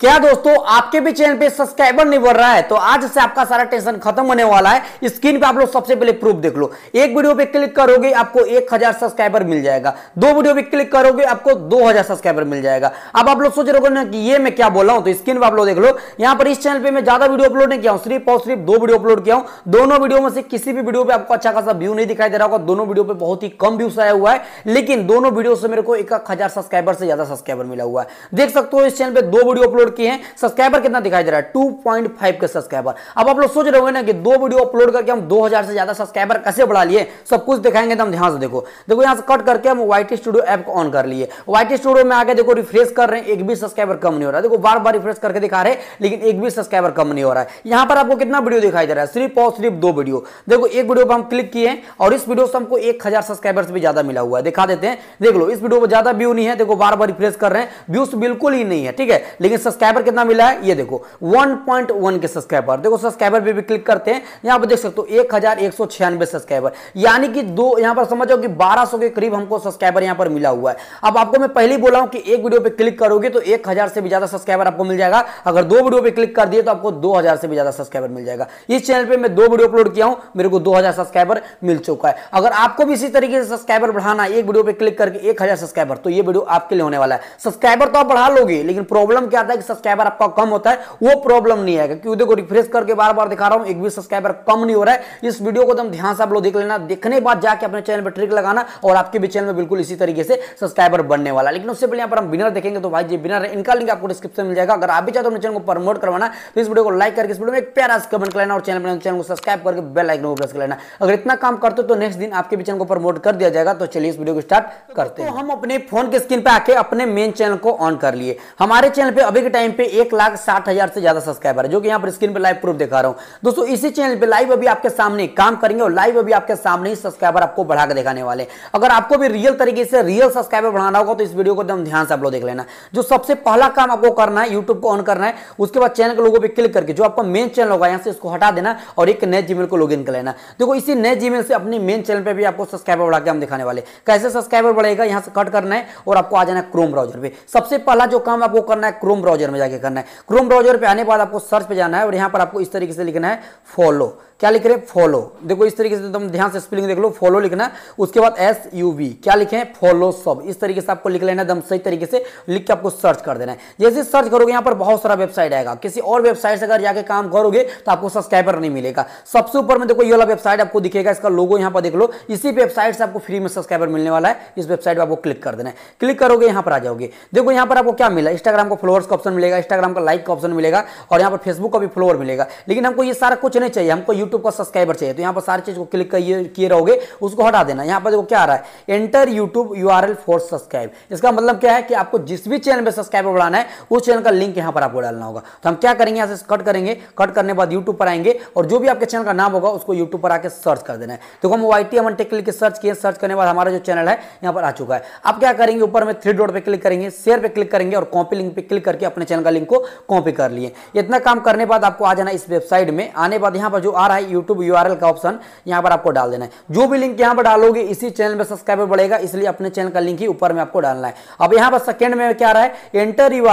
क्या दोस्तों आपके भी चैनल पे सब्सक्राइबर नहीं बढ़ रहा है तो आज से आपका सारा टेंशन खत्म होने वाला है स्क्रीन पे आप लोग सबसे पहले प्रूफ देख लो एक वीडियो पे क्लिक करोगे आपको एक हजार सब्सक्राइबर मिल जाएगा दो वीडियो पे क्लिक करोगे आपको दो हजार सब्सक्राइबर मिल जाएगा अब आप लोग सोच रहे हो ना कि ये मैं क्या बोला हूं तो स्क्रीन पर आप लोग देख लो यहां पर इस चैनल पर मैं ज्यादा वीडियो अपलोड नहीं किया हूं सिर्फ और सिर्फ दो वीडियो अपलोड किया हूं दोनों वीडियो में से किसी भी वीडियो पर आपको अच्छा खासा व्यू नहीं दिखाई दे रहा होगा दोनों वीडियो पर बहुत ही कम व्यूस आया हुआ है लेकिन दोनों वीडियो से मेरे को एक हजार सब्सक्राइबर से ज्यादा सब्सक्राइबर मिला हुआ है देख सकते हो इस चैनल पर दो वीडियो अपलोड अपलोड किए हैं सब्सक्राइबर कितना दिखाई दे रहा है 2.5 के सब्सक्राइबर अब आप लोग सोच रहे हो ना कि दो वीडियो अपलोड करके हम 2000 से ज्यादा सब्सक्राइबर कैसे बढ़ा लिए सब कुछ दिखाएंगे तो हम ध्यान से देखो देखो यहाँ से कट करके हम वाई स्टूडियो ऐप को ऑन कर लिए वाई स्टूडियो में आगे देखो रिफ्रेश कर रहे हैं एक भी सब्सक्राइबर कम नहीं हो रहा देखो बार बार रिफ्रेश करके दिखा रहे लेकिन एक भी सब्सक्राइबर कम नहीं हो रहा है यहाँ पर आपको कितना वीडियो दिखाई दे रहा है सिर्फ और सिर्फ दो वीडियो देखो एक वीडियो पर हम क्लिक किए और इस वीडियो से हमको एक हजार सब्सक्राइबर्स भी ज्यादा मिला हुआ है दिखा देते हैं देख लो इस वीडियो पर ज्यादा व्यू नहीं है देखो बार बार रिफ्रेश कर रहे हैं व्यूज बिल्कुल ही नहीं है ठीक है लेकिन सब्सक्राइबर कितना मिला है ये देखो 1.1 के सब्सक्राइबर देखो सब्सक्राइबर पे भी क्लिक करते हैं यहाँ पर देख सकते हो एक हजार एक सौ छियानवे सब्सक्राइबर यानी कि दो यहाँ पर समझो कि 1200 के करीब हमको सब्सक्राइबर यहाँ पर मिला हुआ है अब आपको मैं पहले बोला हूँ कि एक वीडियो पे क्लिक करोगे तो एक हजार से भी ज्यादा सब्सक्राइबर आपको मिल जाएगा अगर दो वीडियो पे क्लिक कर दिए तो आपको दो हजार से भी ज्यादा सब्सक्राइबर मिल जाएगा इस चैनल पर मैं दो वीडियो अपलोड किया हूँ मेरे को दो सब्सक्राइबर मिल चुका है अगर आपको भी इसी तरीके से सब्सक्राइबर बढ़ाना एक वीडियो पर क्लिक करके एक सब्सक्राइबर तो ये वीडियो आपके लिए होने वाला है सब्सक्राइबर तो आप बढ़ा लोगे लेकिन प्रॉब्लम क्या था कि सब्सक्राइबर आपका कम होता है वो प्रॉब्लम नहीं आएगा क्योंकि देखो रिफ्रेश करके बार बार दिखा रहा हूं एक भी सब्सक्राइबर कम नहीं हो रहा है इस वीडियो को एकदम तो ध्यान से आप लोग देख लेना देखने बाद जाके अपने चैनल पर ट्रिक लगाना और आपके भी चैनल में बिल्कुल इसी तरीके से सब्सक्राइबर बनने वाला लेकिन उससे पहले यहाँ पर हम बिनर देखेंगे तो भाई जी बिनर इनका लिंक आपको डिस्क्रिप्शन मिल जाएगा अगर आप भी चाहते हो चैनल को प्रमोट करवाना तो इस वीडियो को लाइक करके इस वीडियो में एक प्यारा कमेंट कर लेना और चैनल चैनल को सब्सक्राइब करके बेल आइकन को प्रेस कर लेना अगर इतना काम करते हो तो नेक्स्ट दिन आपके भी चैनल को प्रमोट कर दिया जाएगा तो चलिए इस वीडियो को स्टार्ट तो करते हैं हम अपने फोन के स्क्रीन पर आके अपने मेन चैनल को ऑन कर लिए हमारे चैनल पे अभी के टाइम पे एक लाख साठ हजार से ज्यादा सब्सक्राइबर है जो कि यहाँ पर स्क्रीन पे लाइव प्रूफ दिखा रहा हूँ दोस्तों इसी चैनल पे लाइव अभी आपके सामने काम करेंगे और लाइव अभी आपके सामने ही सब्सक्राइबर आपको बढ़ाकर दिखाने वाले अगर आपको भी रियल तरीके से रियल सब्सक्राइबर बढ़ाना होगा तो इस वीडियो को एकदम ध्यान से आप लोग देख लेना जो सबसे पहला काम आपको करना है यूट्यूब को ऑन करना है उसके बाद चैनल के लोगों पर क्लिक करके जो आपका मेन चैनल होगा यहाँ से इसको हटा देना और एक नए जीमेल को लॉग कर लेना देखो इसी नए जीमेल से अपने मेन चैनल पर भी आपको सब्सक्राइबर बढ़ा के हम दिखाने वाले कैसे सब्सक्राइबर बढ़ेगा यहाँ से कट करना है और आपको आ जाना है क्रोम ब्राउजर पर सबसे पहला जो काम आपको करना है क्रोम ब्राउजर ब्राउजर में जाके करना है क्रोम ब्राउजर पे आने के बाद आपको सर्च पे जाना है और यहाँ पर आपको इस तरीके से लिखना है फॉलो क्या लिख रहे हैं फॉलो देखो इस तरीके से तो तुम ध्यान से स्पेलिंग देख लो फॉलो लिखना उसके बाद एस यू वी क्या लिखे फॉलो सब इस तरीके से आपको लिख लेना एकदम सही तरीके से लिख के आपको सर्च कर देना है जैसे सर्च करोगे यहाँ पर बहुत सारा वेबसाइट आएगा किसी और वेबसाइट से अगर जाके काम करोगे तो आपको सब्सक्राइबर नहीं मिलेगा सबसे ऊपर में देखो ये वाला वेबसाइट आपको दिखेगा इसका लोगो यहाँ पर देख लो इसी वेबसाइट से आपको फ्री में सब्सक्राइबर मिलने वाला है इस वेबसाइट पर आपको क्लिक कर देना है क्लिक करोगे यहाँ पर आ जाओगे देखो यहाँ पर आपको क्या मिला इंस्टाग्राम को फ्लोअर्स का ऑप्शन मिलेगा इंस्टाग्राम का लाइक का ऑप्शन मिलेगा और यहाँ पर फेसबुक का भी फ्लोअर मिलेगा लेकिन हमको ये सारा कुछ नहीं चाहिए हमको यूट्यूब का सब्सक्राइबर चाहिए तो यहाँ पर सारी चीज़ को क्लिक किए रहोगे उसको हटा देना यहाँ पर देखो क्या आ रहा है enter YouTube U R L for subscribe इसका मतलब क्या है कि आपको जिस भी चैनल पर सब्सक्राइबर बढ़ाना है उस चैनल का लिंक यहाँ पर आपको डालना होगा तो हम क्या करेंगे यहाँ से कट करेंगे कट करने बाद यूट्यूब पर आएंगे और जो भी आपके चैनल का नाम होगा उसको यूट्यूब पर आकर सर्च कर देना है तो हम वो आई टी के सर्च किए सर्च करने बाद हमारा जो चैनल है यहाँ पर आ चुका है आप क्या करेंगे ऊपर में थ्री डॉट पर क्लिक करेंगे शेयर पर क्लिक करेंगे और कॉपी लिंक पर क्लिक करके अपने चैनल का लिंक को कॉपी कर लिए इतना काम करने बाद आपको आ जाना इस वेबसाइट में आने बाद यहाँ पर जो आ रहा है यूट्यूब यू का ऑप्शन यहाँ पर आपको डाल देना है जो भी लिंक यहाँ पर डालोगे इसी चैनल में सब्सक्राइबर बढ़ेगा इसलिए अपने चैनल का लिंक ही ऊपर में आपको डालना है अब यहाँ पर सेकेंड में क्या रहा है enter you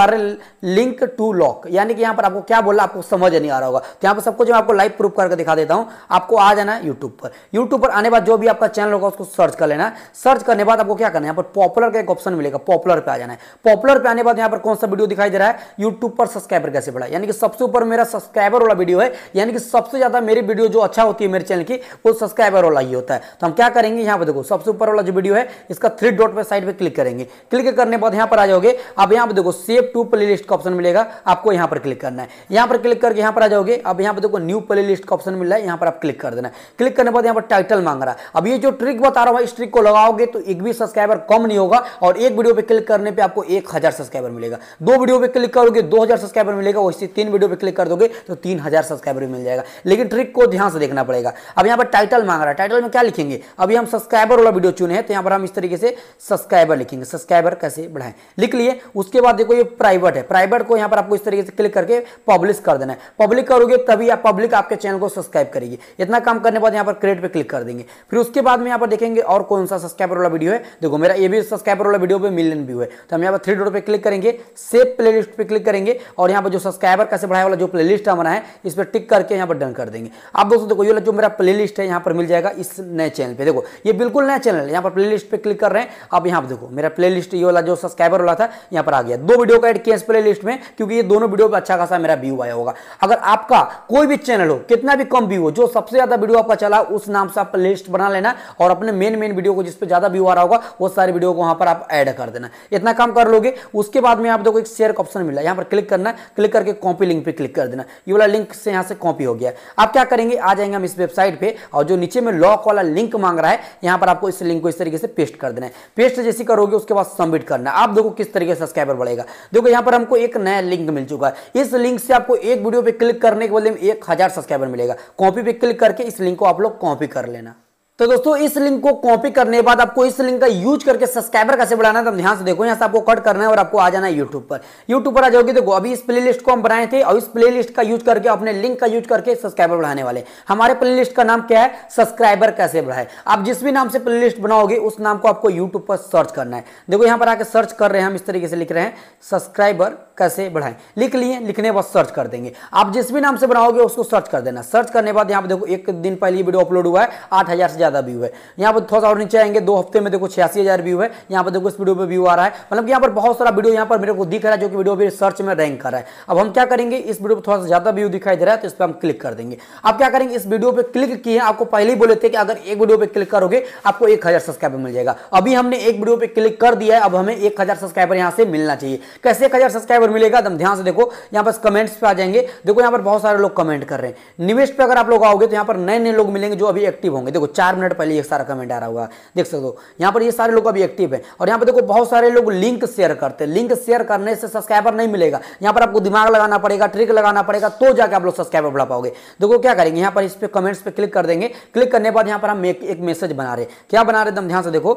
link to lock यानी कि यहाँ पर आपको क्या बोला आपको समझ नहीं आ रहा होगा तो यहाँ पर सब कुछ मैं आपको लाइव प्रूफ करके दिखा देता हूँ आपको आ जाना है यूट्यूब पर यूट्यूब पर आने बाद जो भी आपका चैनल होगा उसको सर्च कर लेना सर्च करने बाद आपको क्या करना है यहाँ पर पॉपुलर का एक ऑप्शन मिलेगा पॉपुलर पर आ जाना है पॉपुलर पर आने बाद यहाँ पर कौन सा वीडियो दिखाई दे रहा है यूट्यूब पर सब्सक्राइबर कैसे बढ़ा यानी कि सबसे ऊपर मेरा सब्सक्राइबर वाला वीडियो है यानी कि सबसे ज्यादा मेरी वीडियो जो अच्छा होती है मेरे चैनल की वो सब्सक्राइबर वाला ही होता है तो हम क्या करेंगे यहाँ पर देखो सबसे ऊपर वाला जो वीडियो है इसका थ्री डॉट पर साइड पर क्लिक करेंगे क्लिक करने के बाद यहाँ पर आ जाओगे अब यहाँ पर देखो सेव टू प्ले का ऑप्शन मिलेगा आपको यहाँ पर क्लिक करना है यहाँ पर क्लिक करके यहाँ पर आ जाओगे अब यहाँ पर देखो न्यू प्ले का ऑप्शन मिल रहा है यहाँ पर आप क्लिक कर देना क्लिक करने के बाद यहाँ पर टाइटल मांग रहा है अब ये जो ट्रिक बता रहा हूँ इस ट्रिक को लगाओगे तो एक भी सब्सक्राइबर कम नहीं होगा और एक वीडियो पर क्लिक करने पर आपको एक सब्सक्राइबर मिलेगा दो वीडियो पर क्लिक करोगे दो सब्सक्राइबर मिलेगा वैसे तीन वीडियो पर क्लिक कर दोगे तो तीन सब्सक्राइबर मिल जाएगा लेकिन ट्रिक को ध्यान से देखना पड़ेगा अब यहाँ पर टाइटल मांग रहा है टाइटल में क्या लिखेंगे अभी हम सब्सक्राइबर वाला वीडियो चुने हैं तो यहाँ पर हम इस तरीके से सब्सक्राइबर लिखेंगे सब्सक्राइबर कैसे बढ़ाएं लिख लिए उसके बाद देखो ये प्राइवेट है प्राइवेट को यहाँ पर आपको इस तरीके से क्लिक करके पब्लिश कर देना है पब्लिक करोगे तभी आप पब्लिक आपके चैनल को सब्सक्राइब करेगी इतना काम करने बाद यहाँ पर क्रिएट पर क्लिक कर देंगे फिर उसके बाद में यहाँ पर देखेंगे और कौन सा सब्सक्राइबर वाला वीडियो है देखो मेरा ये भी सब्सक्राइबर वाला वीडियो पर मिलियन व्यू है तो हम यहाँ पर थ्री डॉट पर क्लिक करेंगे सेव प्ले पे क्लिक करेंगे और यहाँ पर जो सब्सक्राइबर कैसे बढ़ाया वाला जो प्ले लिस्ट हमारा है इस पर टिक करके यहाँ पर डन कर देंगे आप दोस्तों देखो ये जो मेरा प्लेलिस्ट है यहाँ पर मिल जाएगा इस नए चैनल पे देखो ये बिल्कुल नया चैनल है यहाँ पर प्लेलिस्ट पे क्लिक कर रहे हैं आप यहाँ पर देखो मेरा प्लेलिस्ट ये वाला जो सब्सक्राइबर वाला था यहाँ पर आ गया दो वीडियो का एड किया इस लिस्ट में क्योंकि ये दोनों वीडियो पर अच्छा खासा मेरा व्यू आया होगा अगर आपका कोई भी चैनल हो कितना भी कम व्यू हो जो सबसे ज्यादा वीडियो आपका चला उस नाम से आप लिस्ट बना लेना और अपने मेन मेन वीडियो को जिसपे ज्यादा व्यू आ रहा होगा वो सारे वीडियो को वहां पर आप ऐड कर देना इतना काम कर लोगे उसके बाद में आप देखो एक शेयर का ऑप्शन मिला यहाँ पर क्लिक करना क्लिक करके कॉपी लिंक पर क्लिक कर देना ये वाला लिंक से यहाँ से कॉपी हो गया आप क्या करेंगे करेंगे आ जाएंगे हम इस वेबसाइट पे और जो नीचे में लॉक वाला लिंक मांग रहा है यहाँ पर आपको इस लिंक को इस तरीके से पेस्ट कर देना है पेस्ट जैसे करोगे उसके बाद सबमिट करना आप देखो किस तरीके से सब्सक्राइबर बढ़ेगा देखो यहाँ पर हमको एक नया लिंक मिल चुका है इस लिंक से आपको एक वीडियो पे क्लिक करने के बदले में एक हजार सब्सक्राइबर मिलेगा कॉपी पे क्लिक करके इस लिंक को आप लोग कॉपी कर लेना तो दोस्तों इस लिंक को कॉपी करने के बाद आपको इस लिंक का यूज करके सब्सक्राइबर कैसे बढ़ाना है तो ध्यान से देखो यहाँ से आपको कट करना है और आपको आ जाना है यूट्यूब पर यूट्यूब पर आ जाओगे देखो अभी इस प्लेलिस्ट को हम बनाए थे और इस प्लेलिस्ट का यूज करके अपने लिंक का यूज करके सब्सक्राइबर बढ़ाने वाले हमारे प्ले का नाम क्या है सब्सक्राइबर कैसे बढ़ाए आप जिस भी नाम से प्ले बनाओगे उस नाम को आपको यूट्यूब पर सर्च करना है देखो यहाँ पर आके सर्च कर रहे हैं हम इस तरीके से लिख रहे हैं सब्सक्राइबर कैसे बढ़ाएं लिख लिए लिखने बस सर्च कर देंगे आप जिस भी नाम से बनाओगे उसको सर्च कर देना सर्च करने बाद यहाँ पर देखो एक दिन पहले वीडियो अपलोड हुआ है आठ से ज़्यादा व्यू है यहाँ पर थोड़ा सा और नीचे आएंगे दो हफ्ते में देखो छियासी हज़ार व्यू है यहाँ पर देखो इस वीडियो पर व्यू आ रहा है मतलब यहाँ पर बहुत सारा वीडियो यहाँ पर मेरे को दिख रहा है जो कि वीडियो भी सर्च में रैंक कर रहा है अब हम क्या करेंगे इस वीडियो पर थोड़ा सा ज़्यादा व्यू दिखाई दे रहा है तो इस पर हम क्लिक कर देंगे आप क्या करेंगे इस वीडियो पर क्लिक किए आपको पहले ही बोले थे कि अगर एक वीडियो पर क्लिक करोगे आपको एक सब्सक्राइबर मिल जाएगा अभी हमने एक वीडियो पर क्लिक कर दिया है अब हमें एक सब्सक्राइबर यहाँ से मिलना चाहिए कैसे एक सब्सक्राइबर मिलेगा एकदम ध्यान से देखो यहाँ पर कमेंट्स पर आ जाएंगे देखो यहाँ पर बहुत सारे लोग कमेंट कर रहे हैं निवेश पर अगर आप लोग आओगे तो यहाँ पर नए नए लोग मिलेंगे जो अभी एक्टिव होंगे देखो चार मिनट पहले एक सारा कमेंट आ रहा हुआ देख सकते हो यहाँ पर ये सारे लोग अभी एक्टिव है और यहाँ पर देखो बहुत सारे लोग लिंक शेयर करते हैं लिंक शेयर करने से सब्सक्राइबर नहीं मिलेगा यहाँ पर आपको दिमाग लगाना पड़ेगा ट्रिक लगाना पड़ेगा तो जाकर आप लोग सब्सक्राइबर बढ़ा पाओगे देखो क्या करेंगे यहाँ पर इस पर कमेंट्स पर क्लिक कर देंगे क्लिक करने के बाद यहाँ पर हम एक मैसेज बना रहे क्या बना रहे एकदम ध्यान से देखो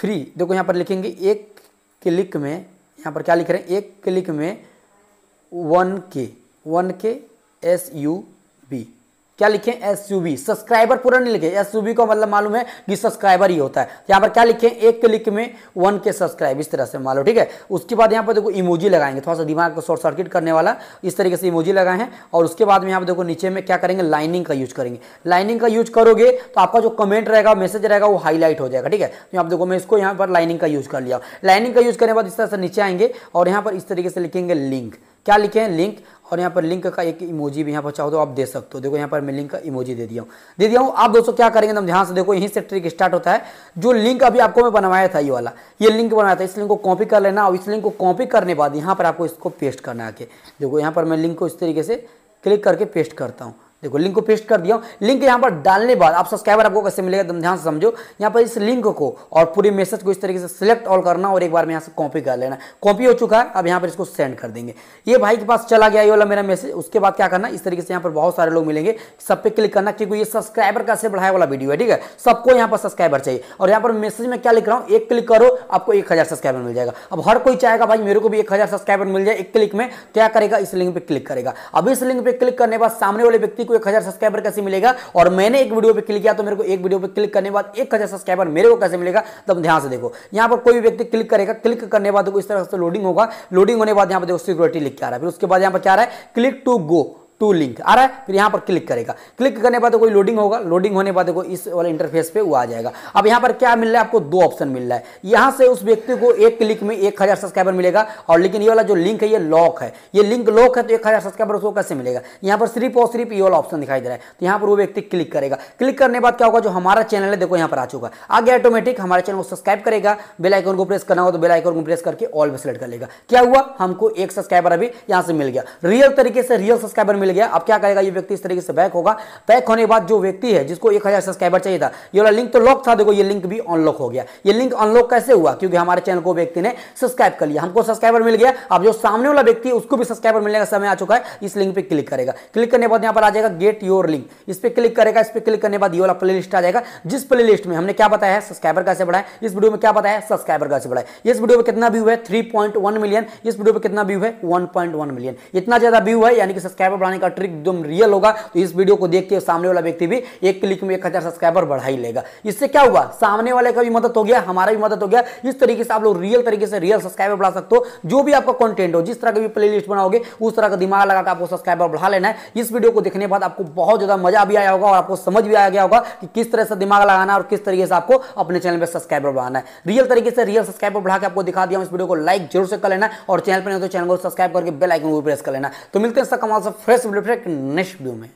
फ्री देखो यहाँ पर लिखेंगे एक क्लिक में यहाँ पर क्या लिख रहे हैं एक क्लिक में वन के वन के एस यू बी क्या लिखें एस सब्सक्राइबर पूरा नहीं लिखे एस का मतलब मालूम है कि सब्सक्राइबर ही होता है तो यहां पर क्या लिखें एक क्लिक में वन के सब्सक्राइब इस तरह से मान लो ठीक है उसके बाद यहां पर देखो इमोजी लगाएंगे थोड़ा सा दिमाग को शॉर्ट सर्किट करने वाला इस तरीके से इमोजी लगाए हैं और उसके बाद में यहां पर देखो नीचे में क्या करेंगे लाइनिंग का यूज करेंगे लाइनिंग का यूज करोगे तो आपका जो कमेंट रहेगा मैसेज रहेगा वो हाईलाइट हो जाएगा ठीक है तो यहाँ देखो मैं इसको यहाँ पर लाइनिंग का यूज कर लिया लाइनिंग का यूज करने के बाद इस तरह से नीचे आएंगे और यहाँ पर इस तरीके से लिखेंगे लिंक क्या लिखे हैं लिंक और यहाँ पर लिंक का एक इमोजी भी यहाँ पर चाहो तो आप दे सकते हो देखो यहाँ पर मैं लिंक का इमोजी दे दिया हूँ दे दिया हूँ आप दोस्तों क्या करेंगे हम ध्यान से देखो यहीं से ट्रिक स्टार्ट होता है जो लिंक अभी आपको मैं बनवाया था ये वाला ये लिंक बनाया था इस लिंक को कॉपी कर लेना और इस लिंक को कॉपी करने बाद यहाँ पर आपको इसको पेस्ट करना आके देखो यहाँ पर मैं लिंक को इस तरीके से क्लिक करके पेस्ट करता हूँ देखो लिंक को पेस्ट कर दिया हूँ लिंक यहाँ पर डालने बाद आप सब्सक्राइबर आपको कैसे मिलेगा एकदम ध्यान से समझो यहाँ पर इस लिंक को और पूरे मैसेज को इस तरीके से सिलेक्ट ऑल करना और एक बार में यहाँ से कॉपी कर लेना कॉपी हो चुका है अब यहाँ पर इसको सेंड कर देंगे ये भाई के पास चला गया ये वाला मेरा मैसेज उसके बाद क्या करना इस तरीके से यहाँ पर बहुत सारे लोग मिलेंगे सब पे क्लिक करना क्योंकि ये सब्सक्राइबर का से बढ़ाया वाला वीडियो है ठीक है सबको यहाँ पर सब्सक्राइबर चाहिए और यहाँ पर मैसेज में क्या लिख रहा हूँ एक क्लिक करो आपको एक हज़ार सब्सक्राइबर मिल जाएगा अब हर कोई चाहेगा भाई मेरे को भी एक हज़ार सब्सक्राइबर मिल जाए एक क्लिक में तो क्या करेगा इस लिंक पर क्लिक करेगा अब इस लिंक पर क्लिक करने के बाद सामने वाले व्यक्ति को एक हजार सब्सक्राइबर कैसे मिलेगा और मैंने एक वीडियो पे क्लिक किया तो मेरे को एक वीडियो पे क्लिक करने बाद एक हजार सब्सक्राइबर मेरे को कैसे मिलेगा तब तो ध्यान से देखो यहाँ पर कोई व्यक्ति क्लिक करेगा क्लिक करने बाद इस तरह से लोडिंग होगा लोडिंग होने बाद यहाँ पर देखो सिक्योरिटी लिख के आ रहा है फिर उसके बाद यहाँ पर क्या रहा है click to go to link आ रहा है फिर यहाँ पर क्लिक करेगा क्लिक करने बाद तो कोई लोडिंग होगा लोडिंग होने बाद तो कोई इस वाले इंटरफेस पे वो आ जाएगा अब यहाँ पर क्या मिल रहा है आपको दो ऑप्शन मिल रहा है यहाँ से उस व्यक्ति को एक क्लिक में एक हज़ार सब्सक्राइबर मिलेगा और लेकिन ये वाला जो लिंक है ये लॉक है ये लिंक लॉक है तो एक हज़ार सब्सक्राइबर उसको कैसे मिलेगा यहाँ पर सिर्फ और सिर्फ ये वाला ऑप्शन दिखाई दे रहा है तो यहाँ पर वो व्यक्ति क्लिक करेगा क्लिक करने बाद क्या होगा जो हमारा चैनल है देखो यहाँ पर आ चुका आगे ऑटोमेटिक हमारे चैनल को सब्सक्राइब करेगा बेलाइकन को प्रेस करना हो तो बेलाइकन को प्रेस करके ऑल में सेलेक्ट कर लेगा क्या हुआ हमको एक सब्सक्राइबर अभी यहाँ से मिल गया रियल तरीके से रियल सब्सक्राइबर मिल मिल गया अब क्या करेगा ये व्यक्ति इस तरीके से बैक होगा बैक होने के बाद जो व्यक्ति है जिसको एक हज़ार सब्सक्राइबर चाहिए था ये वाला लिंक तो लॉक था देखो ये लिंक भी अनलॉक हो गया ये लिंक अनलॉक कैसे हुआ क्योंकि हमारे चैनल को व्यक्ति ने सब्सक्राइब कर लिया हमको सब्सक्राइबर मिल गया अब जो सामने वाला व्यक्ति है उसको भी सब्सक्राइबर मिलने का समय आ चुका है इस लिंक पर क्लिक करेगा क्लिक करने के बाद यहाँ पर आ जाएगा गेट योर लिंक इस पर क्लिक करेगा इस पर क्लिक करने के बाद ये वाला प्ले आ जाएगा जिस प्ले में हमने क्या बताया है सब्सक्राइबर कैसे बढ़ाए इस वीडियो में क्या बताया सब्सक्राइबर कैसे बढ़ाए इस वीडियो में कितना व्यू है थ्री मिलियन इस वीडियो में कितना व्यू है वन मिलियन इतना ज्यादा व्यू है यानी कि सब्सक्राइबर बढ़ाने का ट्रिक एकदम रियल होगा तो इस वीडियो को देख के सामने वाला व्यक्ति भी एक क्लिक में एक हज़ार सब्सक्राइबर बढ़ा ही लेगा इससे क्या हुआ सामने वाले का भी मदद हो गया हमारा भी मदद हो गया इस तरीके से आप लोग रियल तरीके से रियल सब्सक्राइबर बढ़ा सकते हो जो भी आपका कॉन्टेंट हो जिस तरह का भी प्ले बनाओगे उस तरह का दिमाग लगाकर आपको सब्सक्राइबर बढ़ा लेना है इस वीडियो को देखने के बाद आपको बहुत ज़्यादा मजा भी आया होगा और आपको समझ भी आया गया होगा कि किस तरह से दिमाग लगाना और किस तरीके से आपको अपने चैनल पर सब्सक्राइबर बढ़ाना है रियल तरीके से रियल सब्सक्राइबर बढ़ा के आपको दिखा दिया इस वीडियो को लाइक जरूर से कर लेना और चैनल पर नहीं तो चैनल को सब्सक्राइब करके बेल आइकन को प्रेस कर लेना तो मिलते हैं कमाल से फ्रेश सिंप्लीफाई नेक्स्ट व्यू में